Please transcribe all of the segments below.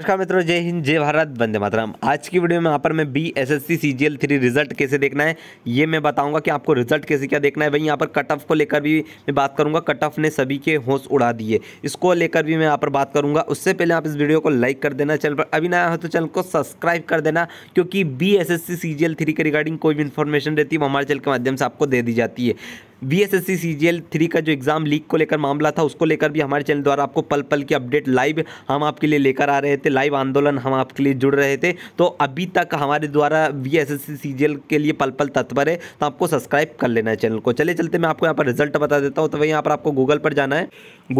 नमस्कार मित्रों जय हिंद जय भारत वंदे मातराम आज की वीडियो में यहाँ पर मैं B S S C C G L three result कैसे देखना है ये मैं बताऊंगा कि आपको रिजल्ट कैसे क्या देखना है वहीं यहाँ पर कट ऑफ को लेकर भी मैं बात करूंगा कट ऑफ ने सभी के होश उड़ा दिए इसको लेकर भी मैं यहाँ पर बात करूंगा उससे पहले आप इस वीडियो को लाइक कर देना चैनल पर अभी नया हो तो चैनल को सब्सक्राइब कर देना क्योंकि B S S C C G L three के रिगार्डिंग कोई भी इन्फॉर्मेशन रहती है वो हमारे चैनल के माध्यम से आपको दे दी जाती है B S S C C G L three का जो एग्ज़ाम लीक को लेकर मामला था उसको लेकर भी हमारे चैनल द्वारा आपको पल पल की अपडेट लाइव हम आपके लिए लेकर आ रहे थे लाइव आंदोलन हम आपके लिए जुड़ रहे थे तो अभी तक हमारे द्वारा B S S C C G L के लिए पल पल तत्पर है तो आपको सब्सक्राइब कर लेना है चैनल को चले चलते मैं आपको यहाँ पर रिजल्ट बता देता हूँ तो वही यहाँ पर आपको गूगल पर जाना है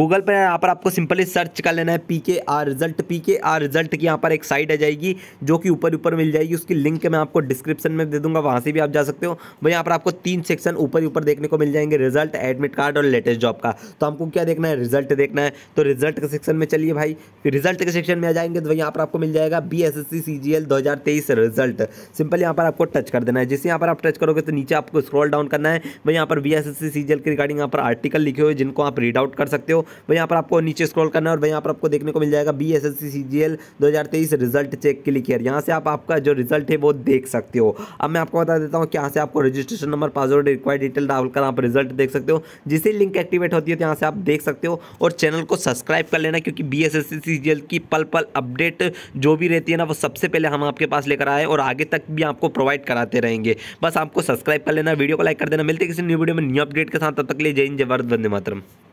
गूगल पर यहाँ पर आपको सिंपली सर्च कर लेना है P K R result P K R result की यहाँ पर एक साइट आ जाएगी जो कि ऊपर ऊपर मिल जाएगी उसकी लिंक मैं आपको डिस्क्रिप्शन में दे दूंगा वहाँ से भी आप जा सकते हो वहीं यहाँ पर आपको तीन सेक्शन ऊपर ऊपर देखने को मिल मिल जाएंगे रिजल्ट एडमिट कार्ड और लेटेस्ट जॉब का तो हमको क्या देखना है रिजल्ट देखना है तो रिजल्ट के सेक्शन में चलिए भाई रिजल्ट के सेक्शन में आ जाएंगे तो यहाँ पर आपको मिल जाएगा B S S result simple यहाँ पर आपको टच कर देना है जिससे यहाँ पर आप टच करोगे तो नीचे आपको स्क्रॉल डाउन करना है वही यहाँ पर बी एस एस के रिगार्डिंग यहाँ पर आर्टिकल लिखे हुए जिनको आप रीड आउट कर सकते हो वही यहाँ पर आपको नीचे स्क्रॉल करना है और वही यहाँ पर आपको देखने को मिल जाएगा B S S result check के लिए क्लियर यहाँ से आप आपका जो रिजल्ट है वो देख सकते हो अब मैं आपको बता देता हूँ कि यहाँ से आपको registration number password required detail डालकर आप रिजल्ट देख सकते हो जिसे लिंक एक्टिवेट होती है तो यहाँ से आप देख सकते हो और चैनल को सब्सक्राइब कर लेना क्योंकि बी एस की पल पल अपडेट जो भी रहती है ना वो सबसे पहले हम आपके पास लेकर आए और आगे तक भी आपको प्रोवाइड कराते रहेंगे बस आपको सब्सक्राइब कर लेना वीडियो को लाइक कर देना मिलते किसी न्यू वीडियो में न्यू अपडेट के साथ तब तक लिए जय हिंद जय भारत वंदे मातरम